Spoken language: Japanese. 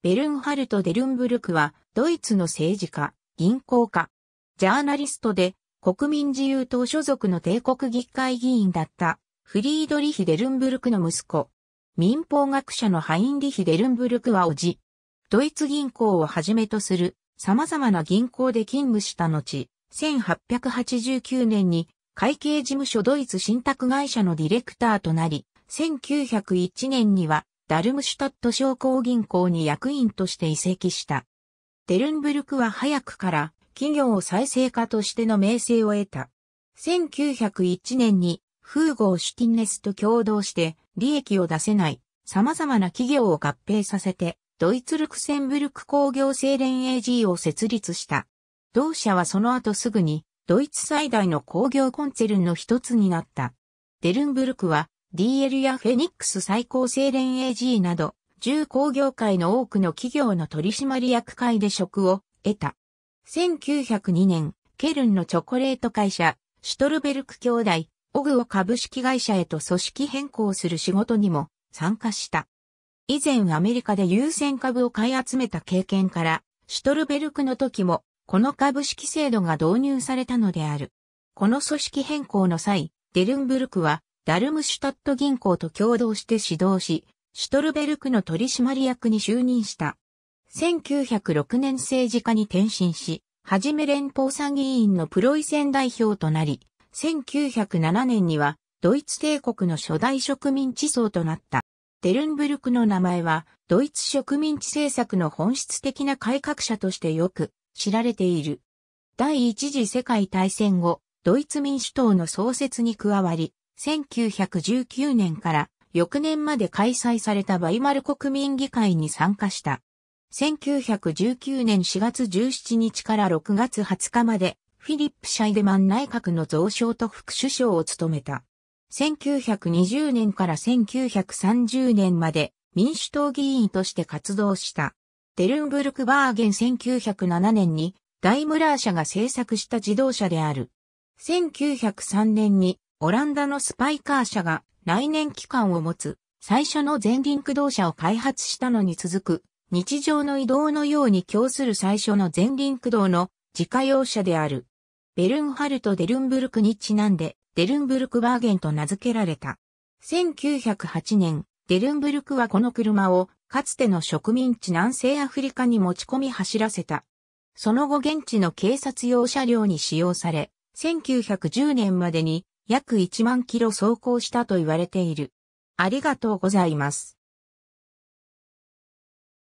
ベルンハルト・デルンブルクは、ドイツの政治家、銀行家、ジャーナリストで、国民自由党所属の帝国議会議員だった、フリードリヒ・デルンブルクの息子。民法学者のハインリヒ・デルンブルクはおじ。ドイツ銀行をはじめとする、様々な銀行で勤務した後、1889年に、会計事務所ドイツ信託会社のディレクターとなり、1901年にはダルムシュタット商工銀行に役員として移籍した。デルンブルクは早くから企業再生化としての名声を得た。1901年にフーゴー・シュティンネスと共同して利益を出せない様々な企業を合併させてドイツルクセンブルク工業精錬 AG を設立した。同社はその後すぐにドイツ最大の工業コンツェルンの一つになった。デルンブルクは DL やフェニックス最高精錬 AG など、重工業界の多くの企業の取締役会で職を得た。1902年、ケルンのチョコレート会社、シュトルベルク兄弟、オグを株式会社へと組織変更する仕事にも参加した。以前アメリカで優先株を買い集めた経験から、シュトルベルクの時も、この株式制度が導入されたのである。この組織変更の際、デルンブルクはダルムシュタット銀行と共同して指導し、シュトルベルクの取締役に就任した。1906年政治家に転身し、はじめ連邦参議院のプロイセン代表となり、1907年にはドイツ帝国の初代植民地層となった。デルンブルクの名前は、ドイツ植民地政策の本質的な改革者としてよく知られている。第一次世界大戦後、ドイツ民主党の創設に加わり、1919年から翌年まで開催されたバイマル国民議会に参加した。1919年4月17日から6月20日までフィリップ・シャイデマン内閣の増相と副首相を務めた。1920年から1930年まで民主党議員として活動した。デルンブルクバーゲン1907年にダイムラー社が制作した自動車である。1903年にオランダのスパイカー社が内燃機関を持つ最初の前輪駆動車を開発したのに続く日常の移動のように供する最初の前輪駆動の自家用車である。ベルンハルト・デルンブルクにちなんでデルンブルクバーゲンと名付けられた。1908年、デルンブルクはこの車をかつての植民地南西アフリカに持ち込み走らせた。その後現地の警察用車両に使用され、1910年までに約1万キロ走行したと言われている。ありがとうございます。